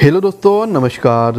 hello दोस्तों नमस्कार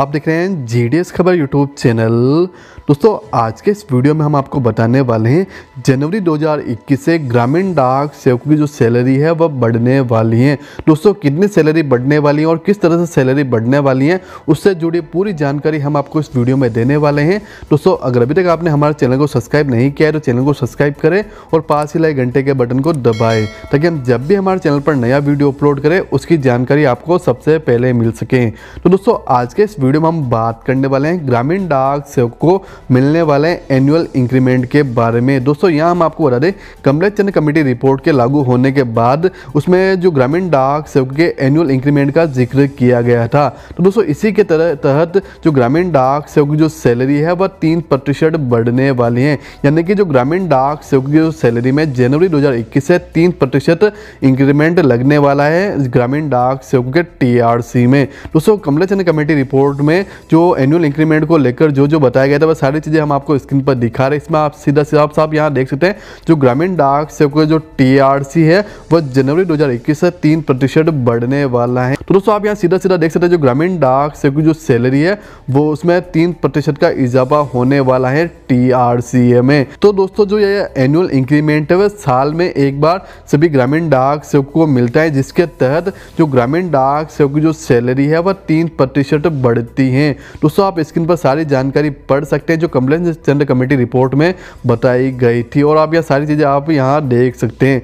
आप देख रहे हैं जी डी एस खबर यूट्यूब चैनल दोस्तों आज के इस वीडियो में हम आपको बताने वाले हैं जनवरी 2021 से ग्रामीण डाक सेवक की जो सैलरी है वह बढ़ने वाली है दोस्तों कितनी सैलरी बढ़ने वाली है और किस तरह से सैलरी बढ़ने वाली है उससे जुड़ी पूरी जानकारी हम आपको इस वीडियो में देने वाले हैं दोस्तों अगर अभी तक आपने हमारे चैनल को सब्सक्राइब नहीं किया है तो चैनल को सब्सक्राइब करें और पास ही लाए घंटे के बटन को दबाएँ ताकि हम जब भी हमारे चैनल पर नया वीडियो अपलोड करें उसकी जानकारी आपको सबसे पहले मिल सके तो दोस्तों आज के इस वीडियो में हम बात करने वाले हैं ग्रामीण डाक सेवक को मिलने वाले एनुअल इंक्रीमेंट के बारे में दोस्तों यहाँ हम आपको बता दें कमलेश चंद कमेटी रिपोर्ट के लागू होने के बाद उसमें जो ग्रामीण डाक सेवक के एनुअल इंक्रीमेंट का जिक्र किया गया था तो दोस्तों इसी के तरह तहत जो ग्रामीण डाक सेवक की जो सैलरी है वह तीन प्रतिशत बढ़ने वाली है यानी कि जो ग्रामीण डाक सेवक की जो सैलरी में जनवरी 2021 से तीन प्रतिशत इंक्रीमेंट लगने वाला है ग्रामीण डाक सेवक के टीआरसी में दोस्तों कमला चंद कमेटी रिपोर्ट में जो एनुअल इंक्रीमेंट को लेकर जो जो बताया गया था वह सारी चीज़ें हम आपको स्क्रीन पर दिखा रहे हैं इसमें आप सीधा साफ साफ यहाँ देख सकते हैं जो ग्रामीण डाक सेवक जो टी है वह जनवरी दो से तीन प्रतिशत बढ़ने वाला है तो दोस्तों आप यहाँ सीधा सीधा देख सकते हैं जो ग्रामीण डाक सेवक जो सैलरी है वो उसमें तीन प्रतिशत का इजाफा होने वाला है टी में तो दोस्तों जो ये एनुअल इंक्रीमेंट है वह साल में एक बार सभी ग्रामीण डाक सेवक को मिलता है जिसके तहत जो ग्रामीण डाक सेवक जो सैलरी है वह तीन प्रतिशत बढ़ती हैं दोस्तों आप स्क्रीन पर सारी जानकारी पढ़ सकते हैं जो कंप्लेन सेंटर कमेटी रिपोर्ट में बताई गई थी और आप यह सारी चीज़ें आप यहाँ देख सकते हैं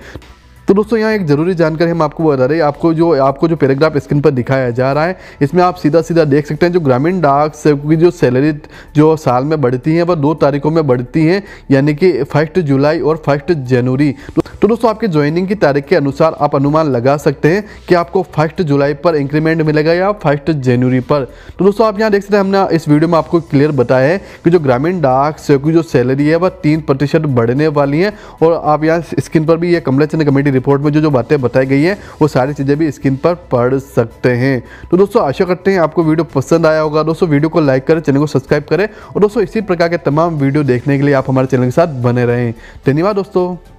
तो दोस्तों यहाँ एक ज़रूरी जानकारी हम आपको बता रहे हैं आपको जो आपको जो पैराग्राफ स्क्रीन पर दिखाया जा रहा है इसमें आप सीधा सीधा देख सकते हैं जो ग्रामीण डाक की जो सैलरी जो साल में बढ़ती है वह दो तारीखों में बढ़ती है यानी कि फर्स्ट जुलाई और फर्स्ट जनवरी तो दोस्तों आपके ज्वाइनिंग की तारीख के अनुसार आप अनुमान लगा सकते हैं कि आपको फर्स्ट जुलाई पर इंक्रीमेंट मिलेगा या फर्स्ट जनवरी पर तो दोस्तों आप यहाँ देख सकते हैं हमने इस वीडियो में आपको क्लियर बताया है कि जो ग्रामीण डाक सेवक की जो सैलरी है वह तीन प्रतिशत बढ़ने वाली है और आप यहाँ स्क्रीन पर भी ये कमला चंद कमेटी रिपोर्ट में जो जो बातें बताई गई है वो सारी चीज़ें भी स्क्रीन पर पढ़ सकते हैं तो दोस्तों आशा करते हैं आपको वीडियो पसंद आया होगा दोस्तों वीडियो को लाइक करें चैनल को सब्सक्राइब करें और दोस्तों इसी प्रकार के तमाम वीडियो देखने के लिए आप हमारे चैनल के साथ बने रहें धन्यवाद दोस्तों